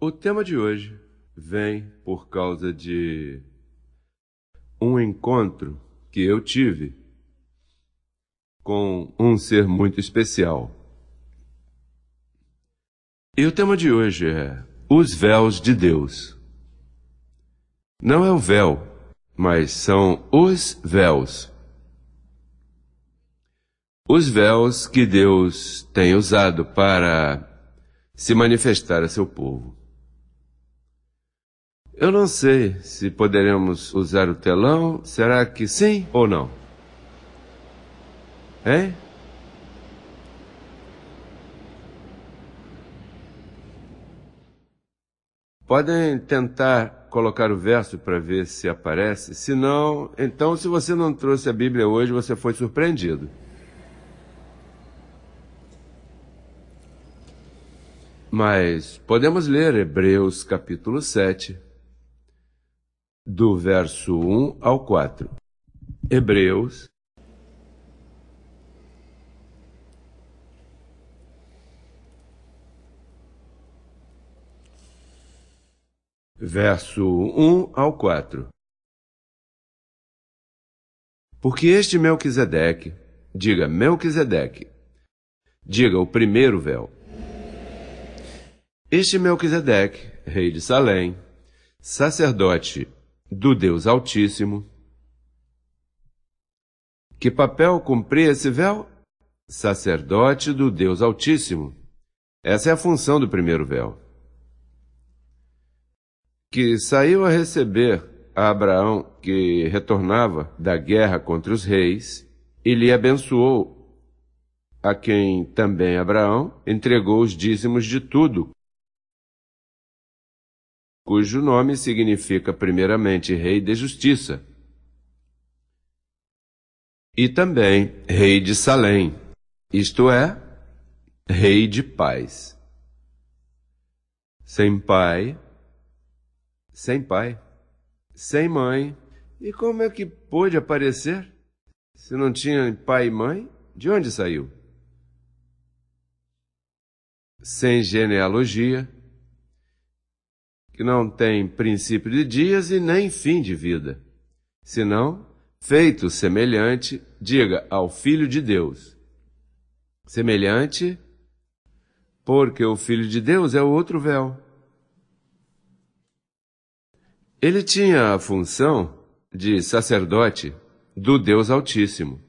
O tema de hoje vem por causa de um encontro que eu tive com um ser muito especial. E o tema de hoje é os véus de Deus. Não é o véu, mas são os véus. Os véus que Deus tem usado para se manifestar a seu povo. Eu não sei se poderemos usar o telão. Será que sim ou não? Hein? Podem tentar colocar o verso para ver se aparece. Se não, então se você não trouxe a Bíblia hoje, você foi surpreendido. Mas podemos ler Hebreus capítulo 7 do verso 1 ao 4. Hebreus. Verso 1 ao 4 Porque este Melquisedeque, diga Melquisedeque, diga o primeiro véu. Este Melquisedeque, rei de Salém, sacerdote do Deus Altíssimo. Que papel cumpria esse véu? Sacerdote do Deus Altíssimo. Essa é a função do primeiro véu. Que saiu a receber a Abraão, que retornava da guerra contra os reis, e lhe abençoou, a quem também Abraão entregou os dízimos de tudo cujo nome significa primeiramente Rei de Justiça, e também Rei de Salém, isto é, Rei de Paz. Sem pai, sem pai, sem mãe, e como é que pôde aparecer? Se não tinha pai e mãe, de onde saiu? Sem genealogia que não tem princípio de dias e nem fim de vida. Senão, feito semelhante, diga ao Filho de Deus. Semelhante, porque o Filho de Deus é o outro véu. Ele tinha a função de sacerdote do Deus Altíssimo,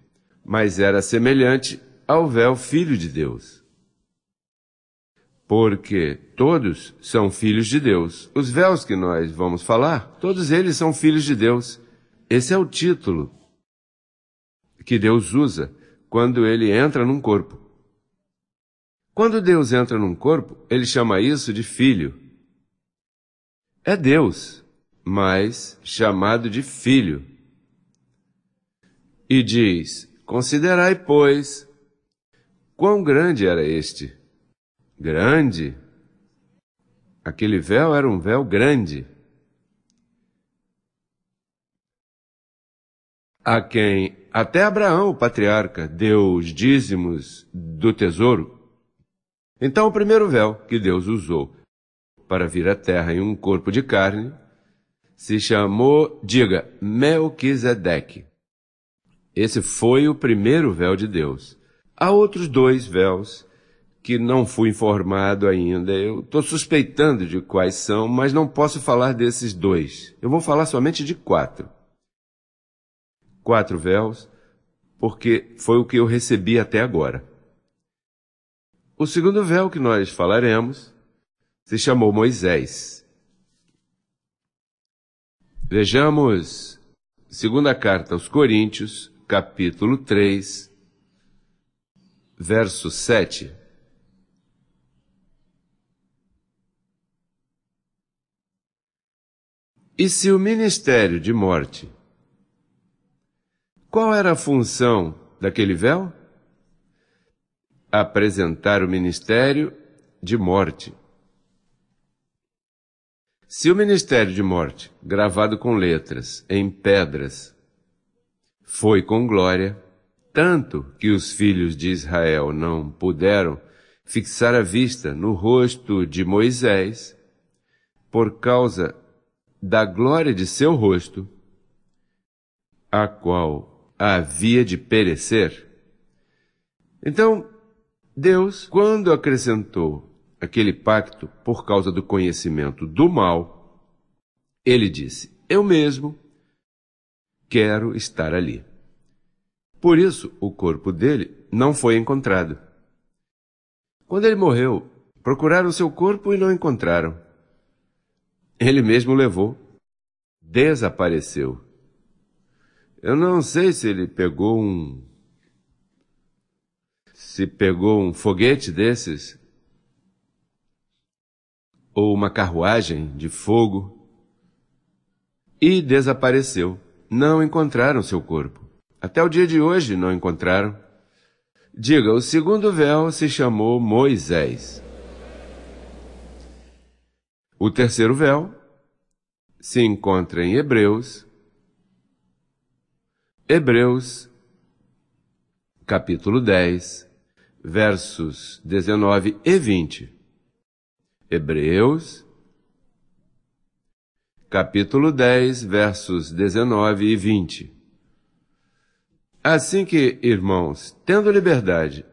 mas era semelhante ao véu Filho de Deus porque todos são filhos de Deus. Os véus que nós vamos falar, todos eles são filhos de Deus. Esse é o título que Deus usa quando ele entra num corpo. Quando Deus entra num corpo, ele chama isso de filho. É Deus, mas chamado de filho. E diz: Considerai, pois, quão grande era este grande. Aquele véu era um véu grande. A quem até Abraão, o patriarca, deu os dízimos do tesouro. Então, o primeiro véu que Deus usou para vir à terra em um corpo de carne se chamou, diga, Melquisedeque. Esse foi o primeiro véu de Deus. Há outros dois véus que não fui informado ainda. Eu estou suspeitando de quais são, mas não posso falar desses dois. Eu vou falar somente de quatro. Quatro véus, porque foi o que eu recebi até agora. O segundo véu que nós falaremos se chamou Moisés. Vejamos, segunda carta aos Coríntios, capítulo 3, verso 7. E se o ministério de morte? Qual era a função daquele véu? Apresentar o ministério de morte. Se o ministério de morte, gravado com letras, em pedras, foi com glória, tanto que os filhos de Israel não puderam fixar a vista no rosto de Moisés, por causa da glória de seu rosto, a qual havia de perecer. Então, Deus, quando acrescentou aquele pacto por causa do conhecimento do mal, ele disse: Eu mesmo quero estar ali. Por isso, o corpo dele não foi encontrado. Quando ele morreu, procuraram seu corpo e não encontraram ele mesmo levou. Desapareceu. Eu não sei se ele pegou um. Se pegou um foguete desses. Ou uma carruagem de fogo. E desapareceu. Não encontraram seu corpo. Até o dia de hoje não encontraram. Diga, o segundo véu se chamou Moisés. O terceiro véu se encontra em Hebreus, Hebreus, capítulo 10, versos 19 e 20. Hebreus, capítulo 10, versos 19 e 20. Assim que, irmãos, tendo liberdade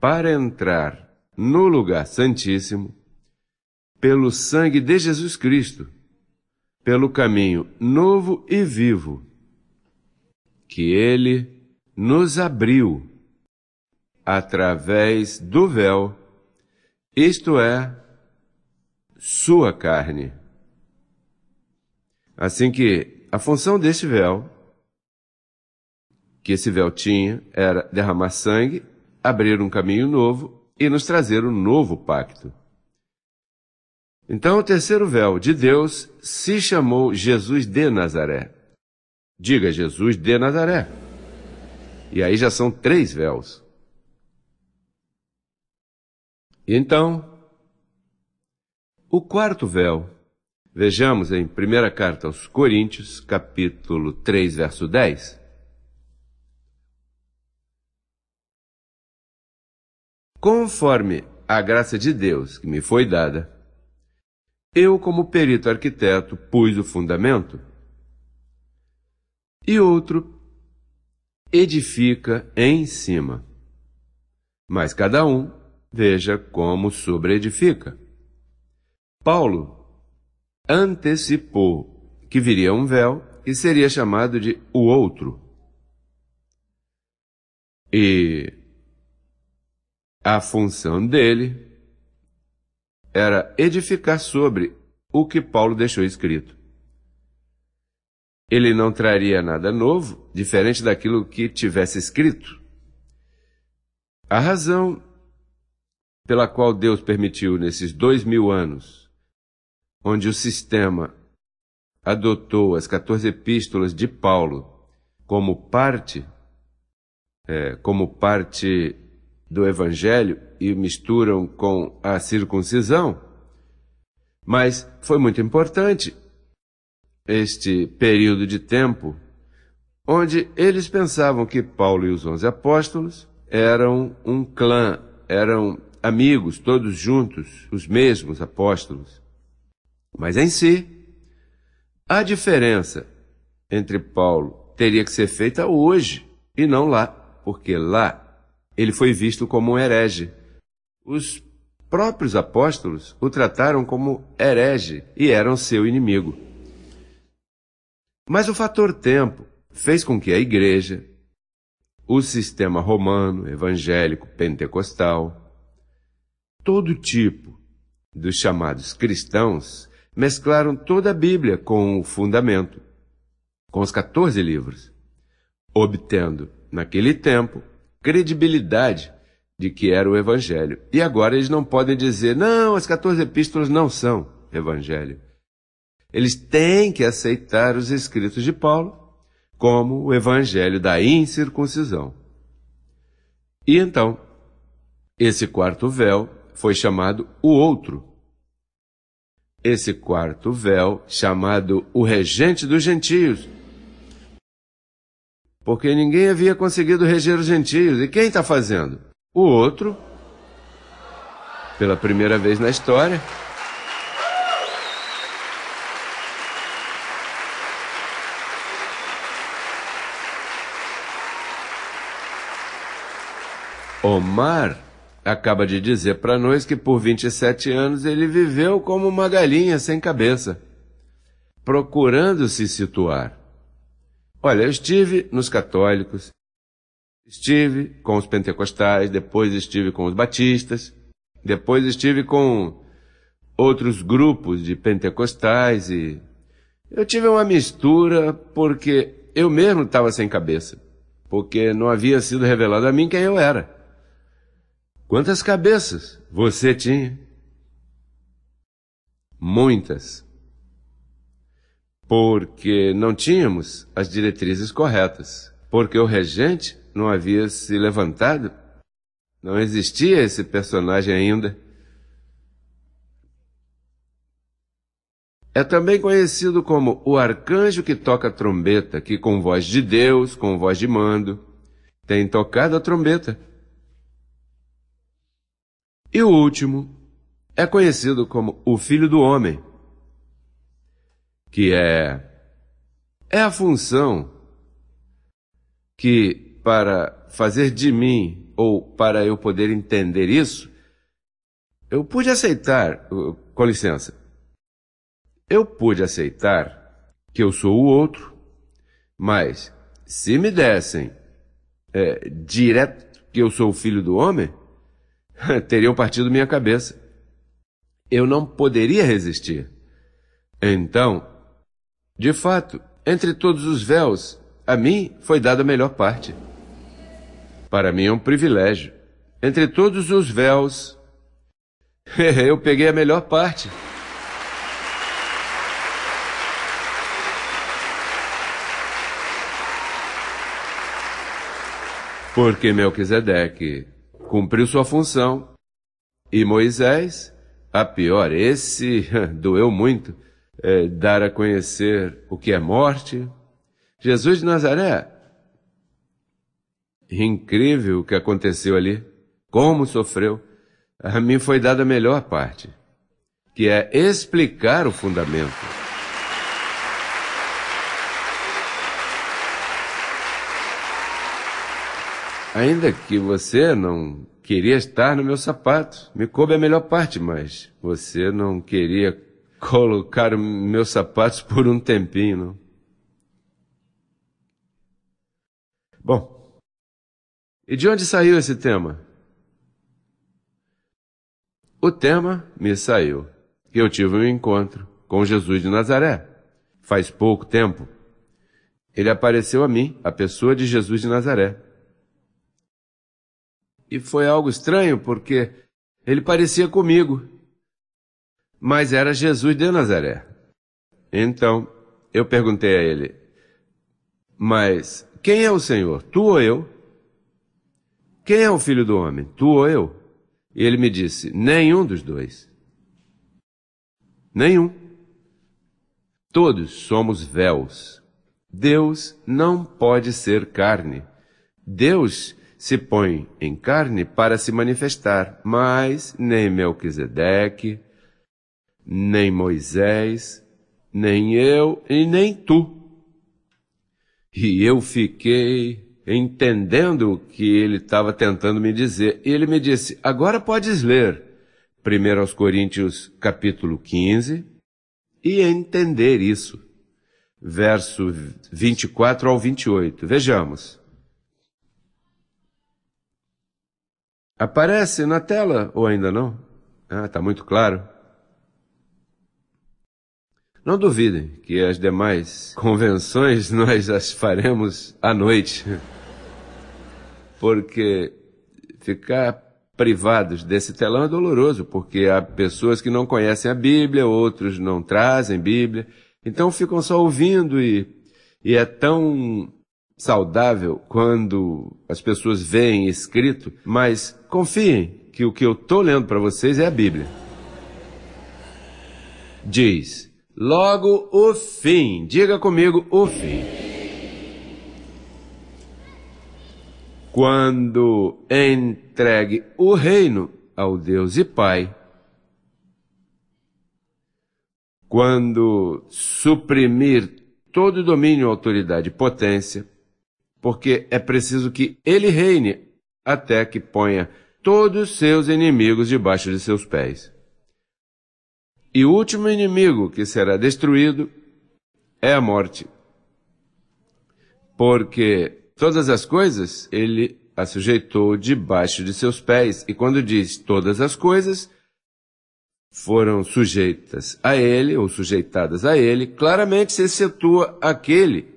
para entrar no lugar santíssimo, pelo sangue de Jesus Cristo, pelo caminho novo e vivo que ele nos abriu através do véu, isto é, sua carne. Assim que a função deste véu, que esse véu tinha, era derramar sangue, abrir um caminho novo e nos trazer um novo pacto. Então, o terceiro véu de Deus se chamou Jesus de Nazaré. Diga Jesus de Nazaré. E aí já são três véus. Então, o quarto véu, vejamos em primeira carta aos Coríntios, capítulo 3, verso 10. Conforme a graça de Deus que me foi dada, eu, como perito arquiteto, pus o fundamento. E outro edifica em cima. Mas cada um veja como sobreedifica. Paulo antecipou que viria um véu e seria chamado de o outro. E a função dele era edificar sobre o que Paulo deixou escrito. Ele não traria nada novo, diferente daquilo que tivesse escrito. A razão pela qual Deus permitiu nesses dois mil anos, onde o sistema adotou as 14 epístolas de Paulo como parte, é, como parte do Evangelho e misturam com a circuncisão. Mas foi muito importante este período de tempo onde eles pensavam que Paulo e os onze apóstolos eram um clã, eram amigos, todos juntos, os mesmos apóstolos. Mas em si, a diferença entre Paulo teria que ser feita hoje e não lá, porque lá ele foi visto como um herege. Os próprios apóstolos o trataram como herege e eram seu inimigo. Mas o fator tempo fez com que a igreja, o sistema romano, evangélico, pentecostal, todo tipo dos chamados cristãos mesclaram toda a Bíblia com o fundamento, com os 14 livros, obtendo, naquele tempo, credibilidade de que era o Evangelho. E agora eles não podem dizer, não, as 14 epístolas não são Evangelho. Eles têm que aceitar os escritos de Paulo como o Evangelho da incircuncisão. E então, esse quarto véu foi chamado o outro. Esse quarto véu, chamado o regente dos gentios, porque ninguém havia conseguido reger os gentios. E quem está fazendo? O outro, pela primeira vez na história. Omar acaba de dizer para nós que por 27 anos ele viveu como uma galinha sem cabeça, procurando se situar. Olha, eu estive nos católicos, estive com os pentecostais, depois estive com os batistas, depois estive com outros grupos de pentecostais e eu tive uma mistura porque eu mesmo estava sem cabeça, porque não havia sido revelado a mim quem eu era. Quantas cabeças você tinha? Muitas porque não tínhamos as diretrizes corretas, porque o regente não havia se levantado, não existia esse personagem ainda. É também conhecido como o arcanjo que toca a trombeta, que com voz de Deus, com voz de mando, tem tocado a trombeta. E o último é conhecido como o filho do homem, que é é a função que para fazer de mim ou para eu poder entender isso, eu pude aceitar, com licença. Eu pude aceitar que eu sou o outro, mas se me dessem é, direto que eu sou o filho do homem, teriam partido minha cabeça. Eu não poderia resistir. Então, de fato, entre todos os véus, a mim foi dada a melhor parte. Para mim é um privilégio. Entre todos os véus, eu peguei a melhor parte. Porque Melquisedeque cumpriu sua função e Moisés, a pior, esse doeu muito é, dar a conhecer o que é morte. Jesus de Nazaré, incrível o que aconteceu ali, como sofreu. A mim foi dada a melhor parte, que é explicar o fundamento. Ainda que você não queria estar no meu sapato, me coube a melhor parte, mas você não queria colocar meus sapatos por um tempinho. Não? Bom, e de onde saiu esse tema? O tema me saiu. Eu tive um encontro com Jesus de Nazaré, faz pouco tempo. Ele apareceu a mim, a pessoa de Jesus de Nazaré. E foi algo estranho porque ele parecia comigo mas era Jesus de Nazaré. Então eu perguntei a ele: Mas quem é o Senhor, tu ou eu? Quem é o filho do homem, tu ou eu? E ele me disse: Nenhum dos dois. Nenhum. Todos somos véus. Deus não pode ser carne. Deus se põe em carne para se manifestar, mas nem Melquisedeque, nem Moisés, nem eu e nem tu. E eu fiquei entendendo o que ele estava tentando me dizer. E ele me disse: agora podes ler 1 Coríntios capítulo 15 e entender isso. Verso 24 ao 28. Vejamos. Aparece na tela ou ainda não? Ah, está muito claro. Não duvidem que as demais convenções nós as faremos à noite. Porque ficar privados desse telão é doloroso, porque há pessoas que não conhecem a Bíblia, outros não trazem Bíblia, então ficam só ouvindo e, e é tão saudável quando as pessoas veem escrito, mas confiem que o que eu estou lendo para vocês é a Bíblia. Diz, Logo o fim. Diga comigo o fim. Quando entregue o reino ao Deus e Pai, quando suprimir todo domínio, autoridade e potência, porque é preciso que ele reine até que ponha todos seus inimigos debaixo de seus pés e último inimigo que será destruído é a morte. Porque todas as coisas ele a sujeitou debaixo de seus pés, e quando diz todas as coisas, foram sujeitas a ele ou sujeitadas a ele, claramente se excetua aquele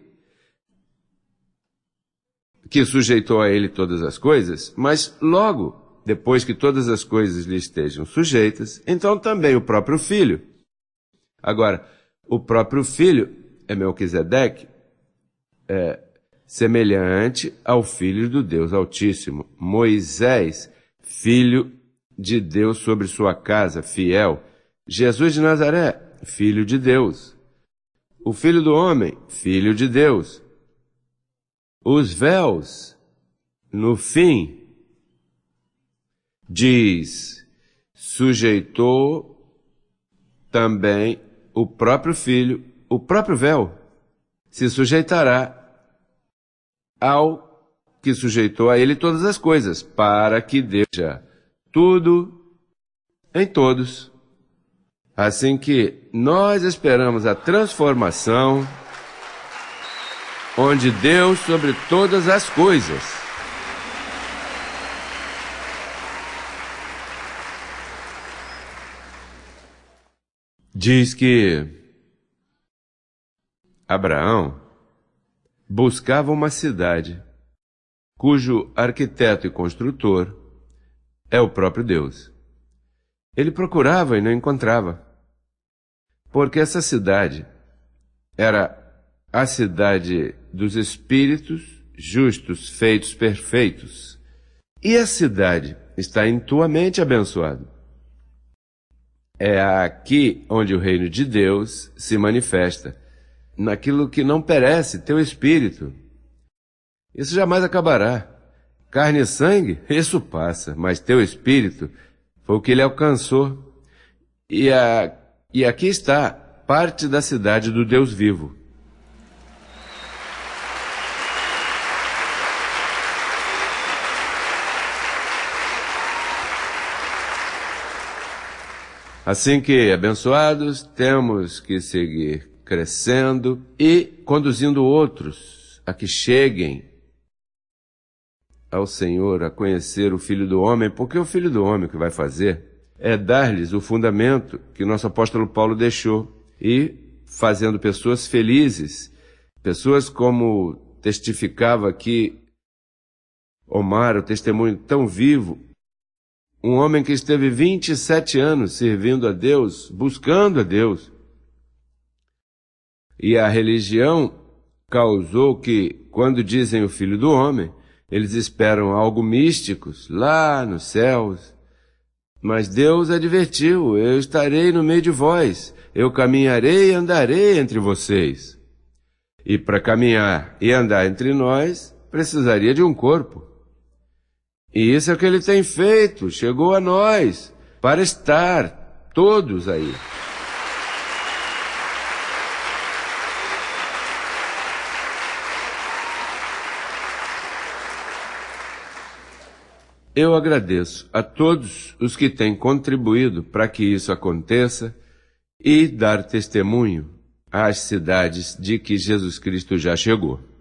que sujeitou a ele todas as coisas, mas logo depois que todas as coisas lhe estejam sujeitas, então também o próprio filho. Agora, o próprio filho é Melquisedeque, é, semelhante ao filho do Deus Altíssimo, Moisés, filho de Deus sobre sua casa, fiel, Jesus de Nazaré, filho de Deus, o filho do homem, filho de Deus. Os véus, no fim, diz: sujeitou também o próprio filho, o próprio véu, se sujeitará ao que sujeitou a ele todas as coisas, para que deixa tudo em todos. Assim que nós esperamos a transformação onde Deus sobre todas as coisas diz que Abraão buscava uma cidade cujo arquiteto e construtor é o próprio Deus. Ele procurava e não encontrava, porque essa cidade era a cidade dos espíritos justos, feitos perfeitos. E a cidade está em tua mente abençoado. É aqui onde o reino de Deus se manifesta, naquilo que não perece, teu espírito. Isso jamais acabará. Carne e sangue, isso passa, mas teu espírito foi o que ele alcançou. E, a, e aqui está parte da cidade do Deus vivo. Assim que, abençoados, temos que seguir crescendo e conduzindo outros a que cheguem ao Senhor, a conhecer o Filho do Homem, porque o Filho do Homem que vai fazer é dar-lhes o fundamento que o nosso apóstolo Paulo deixou e fazendo pessoas felizes, pessoas como testificava aqui Omar, o testemunho tão vivo, um homem que esteve 27 anos servindo a Deus, buscando a Deus. E a religião causou que, quando dizem o filho do homem, eles esperam algo místico lá nos céus. Mas Deus advertiu: eu estarei no meio de vós, eu caminharei e andarei entre vocês. E para caminhar e andar entre nós, precisaria de um corpo. E isso é o que ele tem feito, chegou a nós, para estar todos aí. Eu agradeço a todos os que têm contribuído para que isso aconteça e dar testemunho às cidades de que Jesus Cristo já chegou.